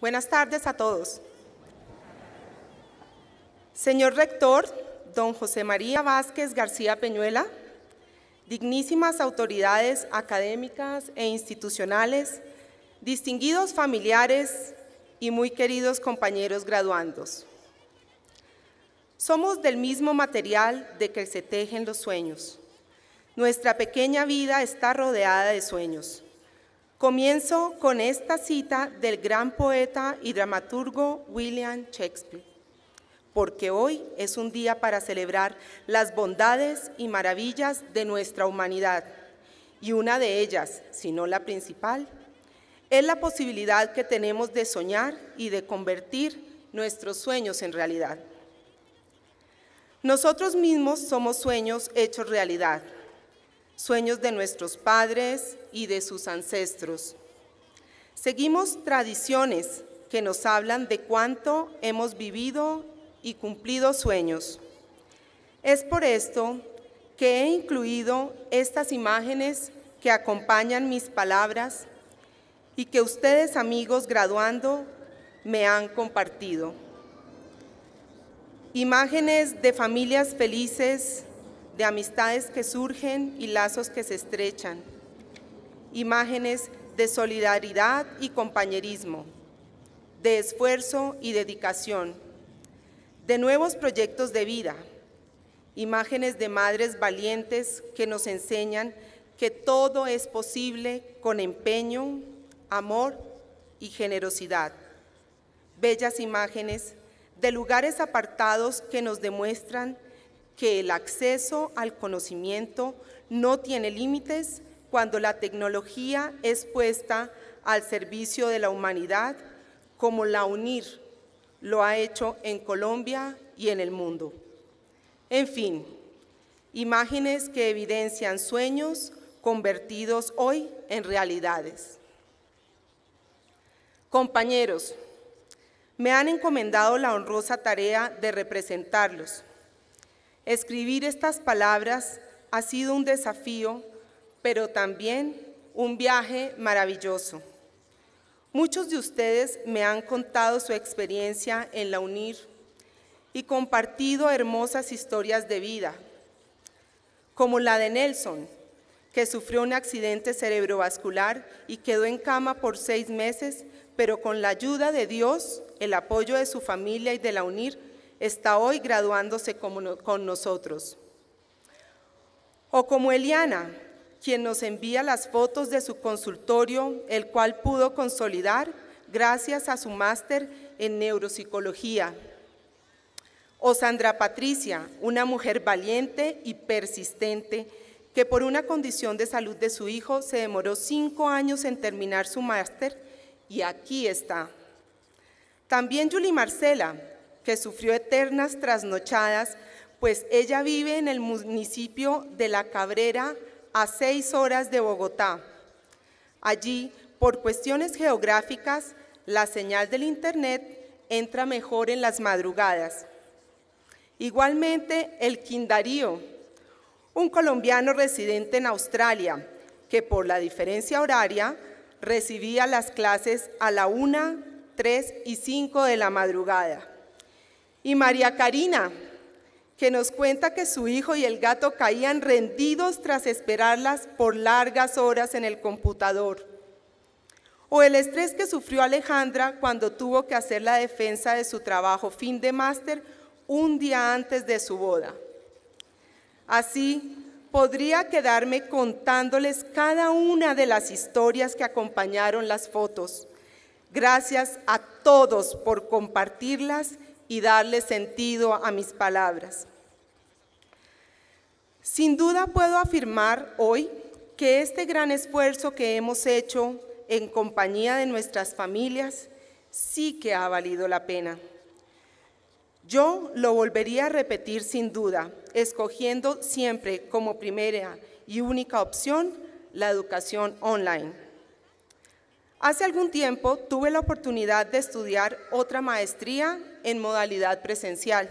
Buenas tardes a todos. Señor Rector, don José María Vázquez García Peñuela, dignísimas autoridades académicas e institucionales, distinguidos familiares y muy queridos compañeros graduandos. Somos del mismo material de que se tejen los sueños. Nuestra pequeña vida está rodeada de sueños. Comienzo con esta cita del gran poeta y dramaturgo William Shakespeare, porque hoy es un día para celebrar las bondades y maravillas de nuestra humanidad, y una de ellas, si no la principal, es la posibilidad que tenemos de soñar y de convertir nuestros sueños en realidad. Nosotros mismos somos sueños hechos realidad sueños de nuestros padres y de sus ancestros. Seguimos tradiciones que nos hablan de cuánto hemos vivido y cumplido sueños. Es por esto que he incluido estas imágenes que acompañan mis palabras y que ustedes amigos graduando me han compartido. Imágenes de familias felices, de amistades que surgen y lazos que se estrechan, imágenes de solidaridad y compañerismo, de esfuerzo y dedicación, de nuevos proyectos de vida, imágenes de madres valientes que nos enseñan que todo es posible con empeño, amor y generosidad. Bellas imágenes de lugares apartados que nos demuestran que el acceso al conocimiento no tiene límites cuando la tecnología es puesta al servicio de la humanidad, como la UNIR lo ha hecho en Colombia y en el mundo. En fin, imágenes que evidencian sueños convertidos hoy en realidades. Compañeros, me han encomendado la honrosa tarea de representarlos Escribir estas palabras ha sido un desafío, pero también un viaje maravilloso. Muchos de ustedes me han contado su experiencia en la UNIR y compartido hermosas historias de vida, como la de Nelson, que sufrió un accidente cerebrovascular y quedó en cama por seis meses, pero con la ayuda de Dios, el apoyo de su familia y de la UNIR, está hoy graduándose con nosotros. O como Eliana, quien nos envía las fotos de su consultorio, el cual pudo consolidar gracias a su máster en neuropsicología. O Sandra Patricia, una mujer valiente y persistente, que por una condición de salud de su hijo se demoró cinco años en terminar su máster y aquí está. También Julie Marcela, que sufrió eternas trasnochadas, pues ella vive en el municipio de La Cabrera, a seis horas de Bogotá. Allí, por cuestiones geográficas, la señal del Internet entra mejor en las madrugadas. Igualmente, el Quindarío, un colombiano residente en Australia, que por la diferencia horaria recibía las clases a la 1, 3 y 5 de la madrugada y María Karina, que nos cuenta que su hijo y el gato caían rendidos tras esperarlas por largas horas en el computador. O el estrés que sufrió Alejandra cuando tuvo que hacer la defensa de su trabajo fin de máster un día antes de su boda. Así, podría quedarme contándoles cada una de las historias que acompañaron las fotos. Gracias a todos por compartirlas y darle sentido a mis palabras. Sin duda puedo afirmar hoy que este gran esfuerzo que hemos hecho en compañía de nuestras familias sí que ha valido la pena. Yo lo volvería a repetir sin duda, escogiendo siempre como primera y única opción la educación online. Hace algún tiempo tuve la oportunidad de estudiar otra maestría en modalidad presencial.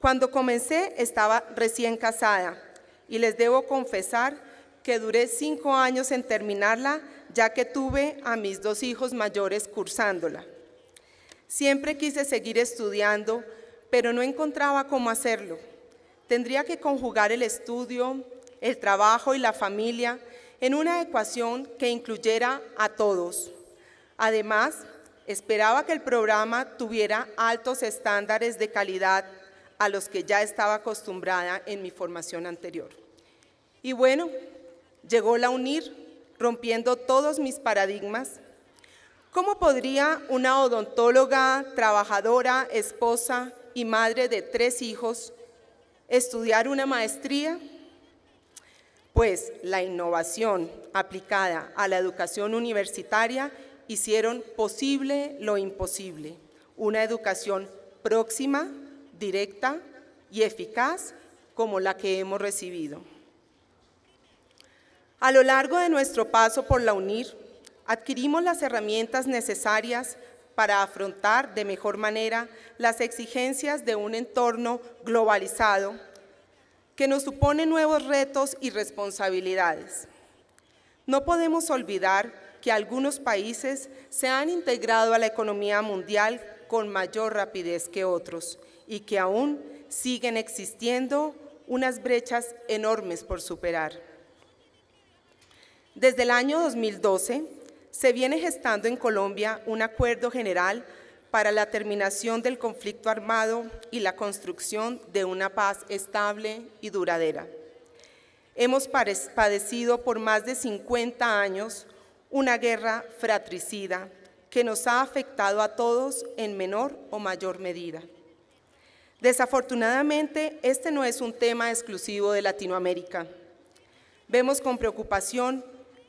Cuando comencé estaba recién casada y les debo confesar que duré cinco años en terminarla ya que tuve a mis dos hijos mayores cursándola. Siempre quise seguir estudiando, pero no encontraba cómo hacerlo. Tendría que conjugar el estudio, el trabajo y la familia, en una ecuación que incluyera a todos. Además, esperaba que el programa tuviera altos estándares de calidad a los que ya estaba acostumbrada en mi formación anterior. Y bueno, llegó la UNIR, rompiendo todos mis paradigmas. ¿Cómo podría una odontóloga, trabajadora, esposa y madre de tres hijos estudiar una maestría? pues la innovación aplicada a la educación universitaria hicieron posible lo imposible, una educación próxima, directa y eficaz como la que hemos recibido. A lo largo de nuestro paso por la UNIR, adquirimos las herramientas necesarias para afrontar de mejor manera las exigencias de un entorno globalizado que nos supone nuevos retos y responsabilidades. No podemos olvidar que algunos países se han integrado a la economía mundial con mayor rapidez que otros y que aún siguen existiendo unas brechas enormes por superar. Desde el año 2012 se viene gestando en Colombia un acuerdo general para la terminación del conflicto armado y la construcción de una paz estable y duradera. Hemos padecido por más de 50 años una guerra fratricida que nos ha afectado a todos en menor o mayor medida. Desafortunadamente, este no es un tema exclusivo de Latinoamérica. Vemos con preocupación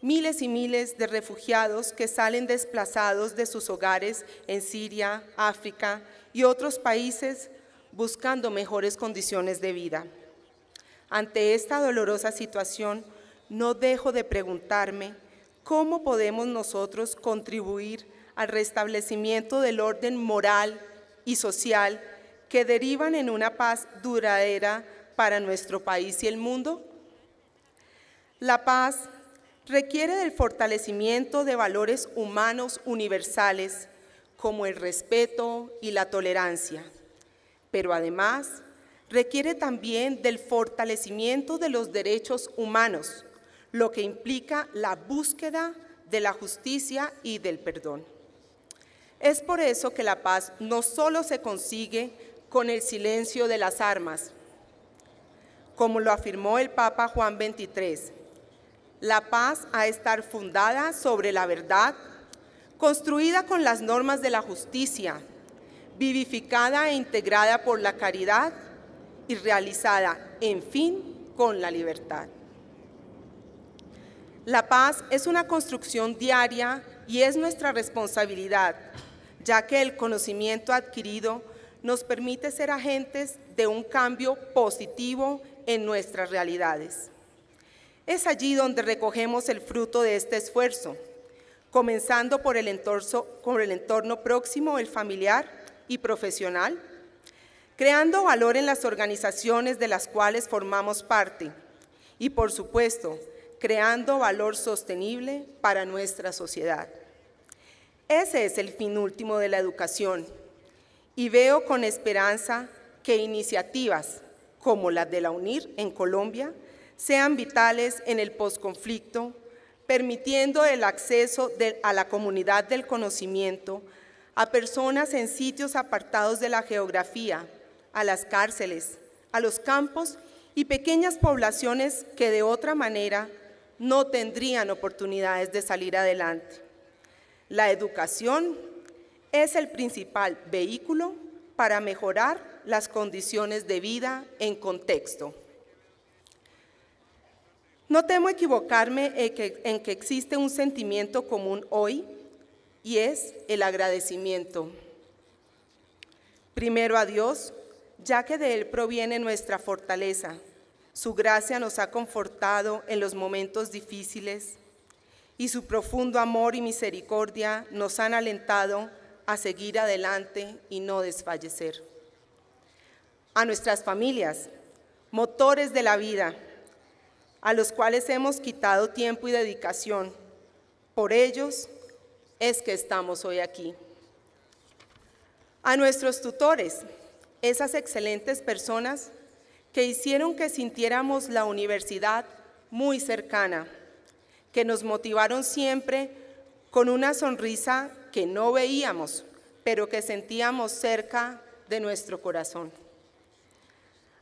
miles y miles de refugiados que salen desplazados de sus hogares en Siria, África y otros países buscando mejores condiciones de vida. Ante esta dolorosa situación, no dejo de preguntarme cómo podemos nosotros contribuir al restablecimiento del orden moral y social que derivan en una paz duradera para nuestro país y el mundo. La paz requiere del fortalecimiento de valores humanos universales como el respeto y la tolerancia, pero además requiere también del fortalecimiento de los derechos humanos, lo que implica la búsqueda de la justicia y del perdón. Es por eso que la paz no solo se consigue con el silencio de las armas, como lo afirmó el Papa Juan XXIII, la paz ha de estar fundada sobre la verdad, construida con las normas de la justicia, vivificada e integrada por la caridad y realizada, en fin, con la libertad. La paz es una construcción diaria y es nuestra responsabilidad, ya que el conocimiento adquirido nos permite ser agentes de un cambio positivo en nuestras realidades. Es allí donde recogemos el fruto de este esfuerzo, comenzando por el entorno, próximo, el familiar y profesional, creando valor en las organizaciones de las cuales formamos parte y, por supuesto, creando valor sostenible para nuestra sociedad. Ese es el fin último de la educación y veo con esperanza que iniciativas como la de la UNIR en Colombia sean vitales en el posconflicto, permitiendo el acceso a la comunidad del conocimiento, a personas en sitios apartados de la geografía, a las cárceles, a los campos y pequeñas poblaciones que de otra manera no tendrían oportunidades de salir adelante. La educación es el principal vehículo para mejorar las condiciones de vida en contexto. No temo equivocarme en que, existe un sentimiento común hoy y es el agradecimiento. Primero a Dios, ya que de Él proviene nuestra fortaleza. Su gracia nos ha confortado en los momentos difíciles y su profundo amor y misericordia nos han alentado a seguir adelante y no desfallecer. A nuestras familias, motores de la vida, a los cuales hemos quitado tiempo y dedicación. Por ellos es que estamos hoy aquí. A nuestros tutores, esas excelentes personas que hicieron que sintiéramos la universidad muy cercana, que nos motivaron siempre con una sonrisa que no veíamos, pero que sentíamos cerca de nuestro corazón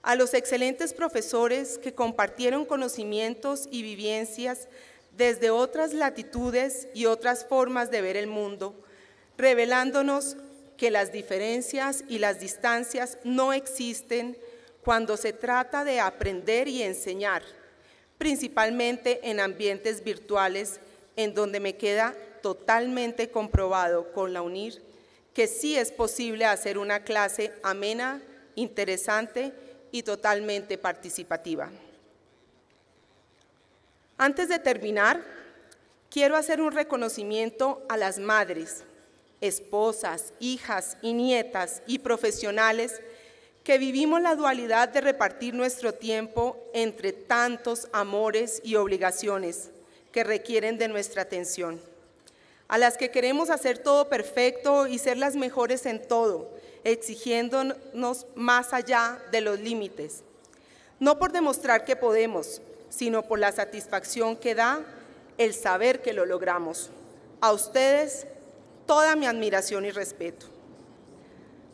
a los excelentes profesores que compartieron conocimientos y vivencias desde otras latitudes y otras formas de ver el mundo, revelándonos que las diferencias y las distancias no existen cuando se trata de aprender y enseñar, principalmente en ambientes virtuales, en donde me queda totalmente comprobado con la UNIR que sí es posible hacer una clase amena, interesante y totalmente participativa. Antes de terminar, quiero hacer un reconocimiento a las madres, esposas, hijas y nietas y profesionales que vivimos la dualidad de repartir nuestro tiempo entre tantos amores y obligaciones que requieren de nuestra atención, a las que queremos hacer todo perfecto y ser las mejores en todo, exigiéndonos más allá de los límites. No por demostrar que podemos, sino por la satisfacción que da el saber que lo logramos. A ustedes, toda mi admiración y respeto.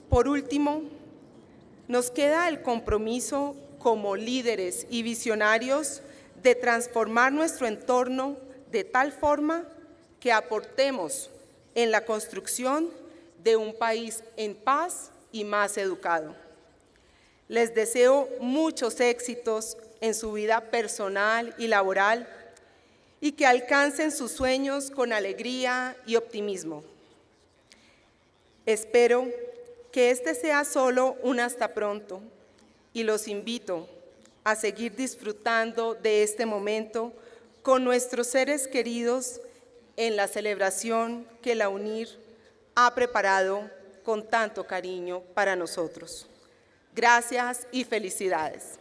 Por último, nos queda el compromiso como líderes y visionarios de transformar nuestro entorno de tal forma que aportemos en la construcción de un país en paz y más educado. Les deseo muchos éxitos en su vida personal y laboral y que alcancen sus sueños con alegría y optimismo. Espero que este sea solo un hasta pronto y los invito a seguir disfrutando de este momento con nuestros seres queridos en la celebración que la UNIR ha preparado con tanto cariño para nosotros. Gracias y felicidades.